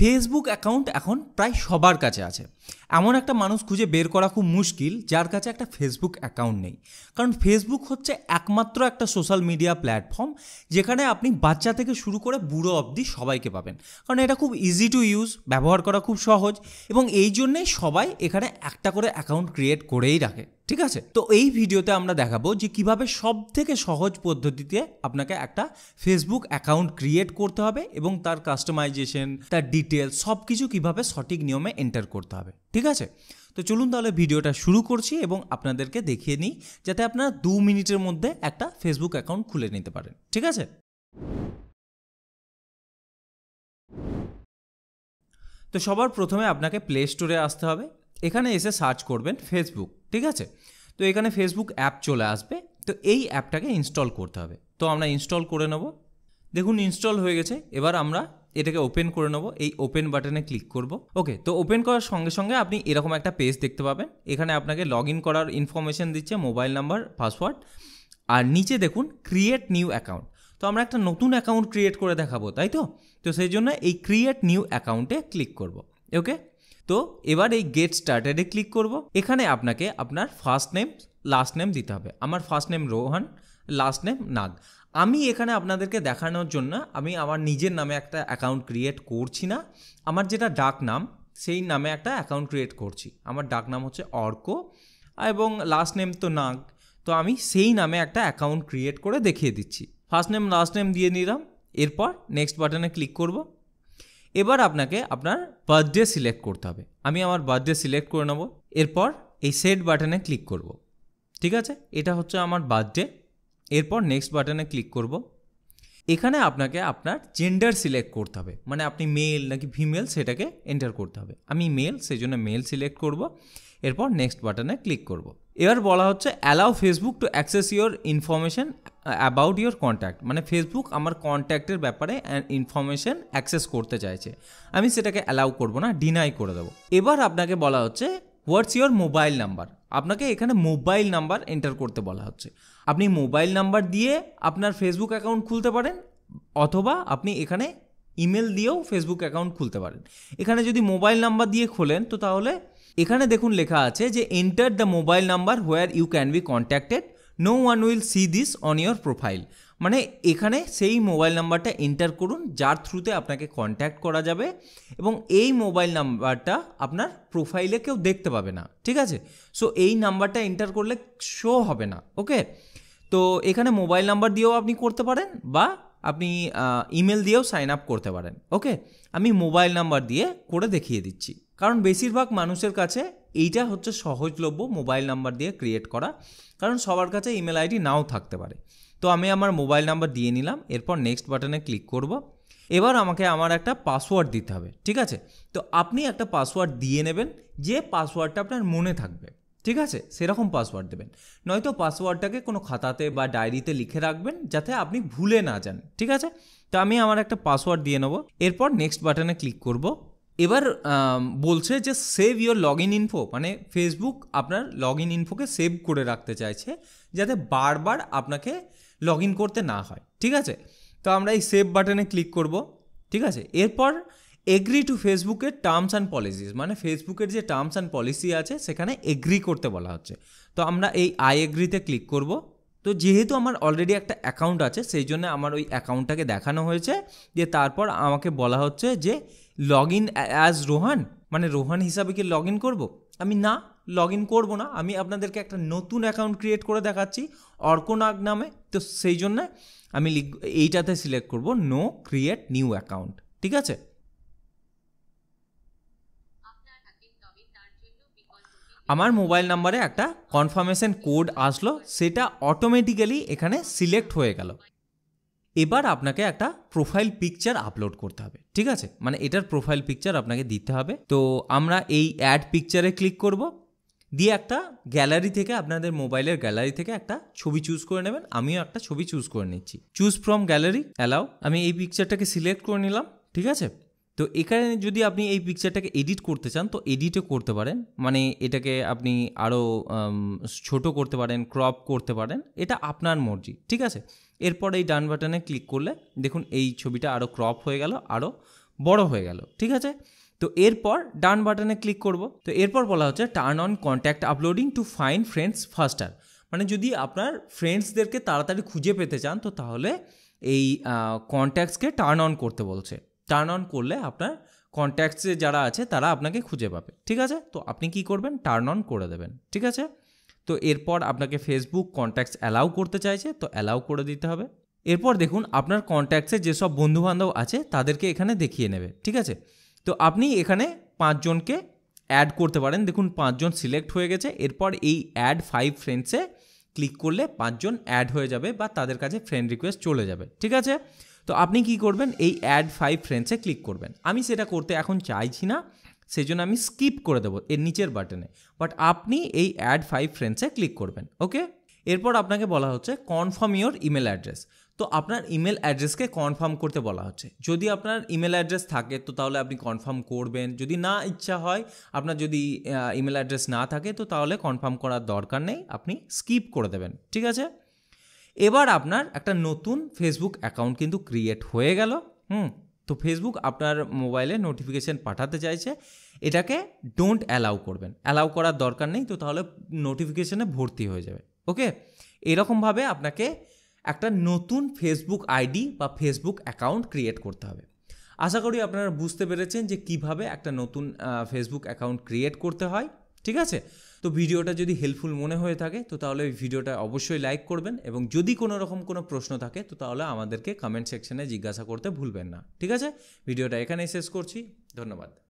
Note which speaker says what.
Speaker 1: Facebook account এখন প্রায় সবার কাছে আছে এমন একটা মানুষ খুঁজে বের করা খুব মুশকিল যার কাছে একটা ফেসবুক অ্যাকাউন্ট নেই কারণ ফেসবুক হচ্ছে একমাত্র একটা সোশ্যাল মিডিয়া প্ল্যাটফর্ম যেখানে আপনি বাচ্চা থেকে শুরু করে বুড়ো অবধি সবাইকে পাবেন কারণ এটা খুব ইজি টু ইউজ ব্যবহার করা খুব সহজ এবং এই জন্যেই সবাই এখানে একটা করে অ্যাকাউন্ট ক্রিয়েট করেই রাখে ঠিক আছে তো এই ভিডিওতে আমরা দেখাবো যে কিভাবে সব থেকে সহজ পদ্ধতিতে আপনাকে একটা ফেসবুক অ্যাকাউন্ট ক্রিয়েট করতে হবে এবং তার কাস্টমাইজেশন তার ডিটেলস সব কিছু কীভাবে সঠিক নিয়মে এন্টার করতে হবে ঠিক আছে তো চলুন তাহলে ভিডিওটা শুরু করছি এবং আপনাদেরকে দেখিয়ে নিই যাতে আপনারা দু মিনিটের মধ্যে একটা ফেসবুক অ্যাকাউন্ট খুলে নিতে পারেন ঠিক আছে তো সবার প্রথমে আপনাকে প্লে স্টোরে আসতে হবে এখানে এসে সার্চ করবেন ফেসবুক ঠিক আছে তো এখানে ফেসবুক অ্যাপ চলে আসবে তো এই অ্যাপটাকে ইনস্টল করতে হবে তো আমরা ইনস্টল করে নেব দেখুন ইনস্টল হয়ে গেছে এবার আমরা এটাকে ওপেন করে নেব এই ওপেন বাটনে ক্লিক করব ওকে তো ওপেন করার সঙ্গে সঙ্গে আপনি এরকম একটা পেজ দেখতে পাবেন এখানে আপনাকে লগ করার ইনফরমেশান দিচ্ছে মোবাইল নাম্বার পাসওয়ার্ড আর নিচে দেখুন ক্রিয়েট নিউ অ্যাকাউন্ট তো আমরা একটা নতুন অ্যাকাউন্ট ক্রিয়েট করে দেখাবো তাই তো তো সেই জন্য এই ক্রিয়েট নিউ অ্যাকাউন্টে ক্লিক করব ওকে তো এবার এই গেট স্টার্টেডে ক্লিক করব এখানে আপনাকে আপনার ফার্স্ট নেম লাস্ট নেম দিতে হবে আমার first name Rohan last name Nag আমি এখানে আপনাদেরকে দেখানোর জন্য আমি আমার নিজের নামে একটা অ্যাকাউন্ট ক্রিয়েট করছি না আমার যেটা ডাক নাম সেই নামে একটা অ্যাকাউন্ট ক্রিয়েট করছি আমার ডাক নাম হচ্ছে অর্ক এবং লাস্ট নেম তো নাগ তো আমি সেই নামে একটা অ্যাকাউন্ট ক্রিয়েট করে দেখিয়ে দিচ্ছি ফার্স্ট নেম লাস্ট নেম দিয়ে নিলাম এরপর নেক্সট বাটনে ক্লিক করবো এবার আপনাকে আপনার বার্থডে সিলেক্ট করতে হবে আমি আমার বার্থডে সিলেক্ট করে নেব এরপর এই সেট বাটনে ক্লিক করব ঠিক আছে এটা হচ্ছে আমার বার্থডে এরপর নেক্সট বাটনে ক্লিক করব এখানে আপনাকে আপনার জেন্ডার সিলেক্ট করতে হবে মানে আপনি মেল নাকি ফিমেল সেটাকে এন্টার করতে হবে আমি মেল সেই জন্য মেল সিলেক্ট করব এরপর নেক্সট বাটনে ক্লিক করব এবার বলা হচ্ছে allow Facebook to access your information about your contact মানে ফেসবুক আমার কন্ট্যাক্টের ব্যাপারে ইনফরমেশন অ্যাক্সেস করতে চাইছে আমি সেটাকে অ্যালাউ করব না ডিনাই করে দেবো এবার আপনাকে বলা হচ্ছে হোয়াটস ইওর মোবাইল নাম্বার আপনাকে এখানে মোবাইল নাম্বার এন্টার করতে বলা হচ্ছে আপনি মোবাইল নাম্বার দিয়ে আপনার ফেসবুক অ্যাকাউন্ট খুলতে পারেন অথবা আপনি এখানে ইমেল দিয়েও ফেসবুক অ্যাকাউন্ট খুলতে পারেন এখানে যদি মোবাইল নাম্বার দিয়ে খোলেন তো তাহলে এখানে দেখুন লেখা আছে যে enter the mobile number where you can be contacted no one will see this on your profile মানে এখানে সেই মোবাইল নাম্বারটা এন্টার করুন যার থ্রুতে আপনাকে কন্ট্যাক্ট করা যাবে এবং এই মোবাইল নাম্বারটা আপনার প্রোফাইলে কেউ দেখতে পাবে না ঠিক আছে সো এই নাম্বারটা এন্টার করলে শো হবে না ওকে তো এখানে মোবাইল নাম্বার দিয়েও আপনি করতে পারেন বা আপনি ইমেল দিয়েও সাইন আপ করতে পারেন ওকে আমি মোবাইল নাম্বার দিয়ে করে দেখিয়ে দিচ্ছি কারণ বেশিরভাগ মানুষের কাছে এইটা হচ্ছে সহজলভ্য মোবাইল নাম্বার দিয়ে ক্রিয়েট করা কারণ সবার কাছে ইমেল আইডি নাও থাকতে পারে তো আমি আমার মোবাইল নাম্বার দিয়ে নিলাম এরপর নেক্সট বাটনে ক্লিক করব এবার আমাকে আমার একটা পাসওয়ার্ড দিতে হবে ঠিক আছে তো আপনি একটা পাসওয়ার্ড দিয়ে নেবেন যে পাসওয়ার্ডটা আপনার মনে থাকবে ঠিক আছে সেরকম পাসওয়ার্ড দেবেন নয়তো পাসওয়ার্ডটাকে কোনো খাতাতে বা ডায়েরিতে লিখে রাখবেন যাতে আপনি ভুলে না যান ঠিক আছে তো আমি আমার একটা পাসওয়ার্ড দিয়ে নেবো এরপর নেক্সট বাটনে ক্লিক করবো এবার বলছে যে save your log in info মানে ফেসবুক আপনার লগ ইন ইনফোকে সেভ করে রাখতে চাইছে যাতে বারবার আপনাকে লগ ইন করতে না হয় ঠিক আছে তো আমরা এই সেভ বাটনে ক্লিক করব ঠিক আছে এরপর এগ্রি টু ফেসবুকের টার্মস অ্যান্ড পলিসিস মানে ফেসবুকের যে টার্মস অ্যান্ড পলিসি আছে সেখানে এগ্রি করতে বলা হচ্ছে তো আমরা এই আই এগ্রিতে ক্লিক করব তো যেহেতু আমার অলরেডি একটা অ্যাকাউন্ট আছে সেই জন্য আমার ওই অ্যাকাউন্টটাকে দেখানো হয়েছে যে তারপর আমাকে বলা হচ্ছে যে লগ ইন অ্যাজ রোহান মানে রোহান হিসাবে কি লগ ইন করবো আমি না লগ ইন করবো না আমি আপনাদেরকে একটা নতুন অ্যাকাউন্ট ক্রিয়েট করে দেখাচ্ছি অর্কনাগ নামে তো সেই জন্যে আমি এইটাতে সিলেক্ট করব নো ক্রিয়েট নিউ অ্যাকাউন্ট ঠিক আছে আমার মোবাইল নাম্বারে একটা কনফার্মেশন কোড আসলো সেটা অটোমেটিক্যালি এখানে সিলেক্ট হয়ে গেল এবার আপনাকে একটা প্রোফাইল পিকচার আপলোড করতে হবে ঠিক আছে মানে এটার প্রোফাইল পিকচার আপনাকে দিতে হবে তো আমরা এই অ্যাড পিকচারে ক্লিক করব দিয়ে একটা গ্যালারি থেকে আপনাদের মোবাইলের গ্যালারি থেকে একটা ছবি চুজ করে নেবেন আমিও একটা ছবি চুজ করে নিচ্ছি চুজ ফ্রম গ্যালারি অ্যালাও আমি এই পিকচারটাকে সিলেক্ট করে নিলাম ঠিক আছে তো এখানে যদি আপনি এই পিকচারটাকে এডিট করতে চান তো এডিটও করতে পারেন মানে এটাকে আপনি আরও ছোট করতে পারেন ক্রপ করতে পারেন এটা আপনার মর্জি ঠিক আছে এরপর এই ডান বাটনে ক্লিক করলে দেখুন এই ছবিটা আরও ক্রপ হয়ে গেল আরও বড় হয়ে গেল ঠিক আছে তো এরপর ডান বাটনে ক্লিক করব তো এরপর বলা হচ্ছে turn on contact uploading to find friends faster মানে যদি আপনার ফ্রেন্ডসদেরকে তাড়াতাড়ি খুঁজে পেতে চান তো তাহলে এই কন্ট্যাক্টসকে টার্ন অন করতে বলছে টার্ন অন করলে আপনার কন্ট্যাক্টসে যারা আছে তারা আপনাকে খুঁজে পাবে ঠিক আছে তো আপনি কি করবেন টার্ন অন করে দেবেন ঠিক আছে তো এরপর আপনাকে ফেসবুক কন্ট্যাক্টস অ্যালাউ করতে চাইছে তো অ্যালাউ করে দিতে হবে এরপর দেখুন আপনার কন্ট্যাক্টসে যেসব বন্ধুবান্ধব আছে তাদেরকে এখানে দেখিয়ে নেবে ঠিক আছে তো আপনি এখানে পাঁচজনকে অ্যাড করতে পারেন দেখুন পাঁচজন সিলেক্ট হয়ে গেছে এরপর এই অ্যাড ফাইভ ফ্রেন্ডসে ক্লিক করলে পাঁচজন অ্যাড হয়ে যাবে বা তাদের কাছে ফ্রেন্ড রিকোয়েস্ট চলে যাবে ঠিক আছে তো আপনি কি করবেন এই অ্যাড ফাইভ ফ্রেন্ডসে ক্লিক করবেন আমি সেটা করতে এখন চাইছি না সেই জন্য আমি স্কিপ করে দেবো এর নিচের বাটনে বাট আপনি এই অ্যাড ফাইভ ফ্রেন্ডসে ক্লিক করবেন ওকে এরপর আপনাকে বলা হচ্ছে কনফার্ম ইওর ইমেল অ্যাড্রেস তো আপনার ইমেল অ্যাড্রেসকে কনফার্ম করতে বলা হচ্ছে যদি আপনার ইমেল অ্যাড্রেস থাকে তো তাহলে আপনি কনফার্ম করবেন যদি না ইচ্ছা হয় আপনার যদি ইমেল অ্যাড্রেস না থাকে তো তাহলে কনফার্ম করার দরকার নেই আপনি স্কিপ করে দেবেন ঠিক আছে এবার আপনার একটা নতুন ফেসবুক অ্যাকাউন্ট কিন্তু ক্রিয়েট হয়ে গেল হুম তো ফেসবুক আপনার মোবাইলে নোটিফিকেশান পাঠাতে চাইছে এটাকে ডোন্ট অ্যালাউ করবেন অ্যালাউ করার দরকার নেই তো তাহলে নোটিফিকেশানে ভর্তি হয়ে যাবে ওকে এরকমভাবে আপনাকে একটা নতুন ফেসবুক আইডি বা ফেসবুক অ্যাকাউন্ট ক্রিয়েট করতে হবে আশা করি আপনারা বুঝতে পেরেছেন যে কিভাবে একটা নতুন ফেসবুক অ্যাকাউন্ট ক্রিয়েট করতে হয় ঠিক আছে তো ভিডিওটা যদি হেল্পফুল মনে হয়ে থাকে তো তাহলে ওই ভিডিওটা অবশ্যই লাইক করবেন এবং যদি কোনো রকম কোনো প্রশ্ন থাকে তো তাহলে আমাদেরকে কমেন্ট সেকশনে জিজ্ঞাসা করতে ভুলবেন না ঠিক আছে ভিডিওটা এখানেই শেষ করছি ধন্যবাদ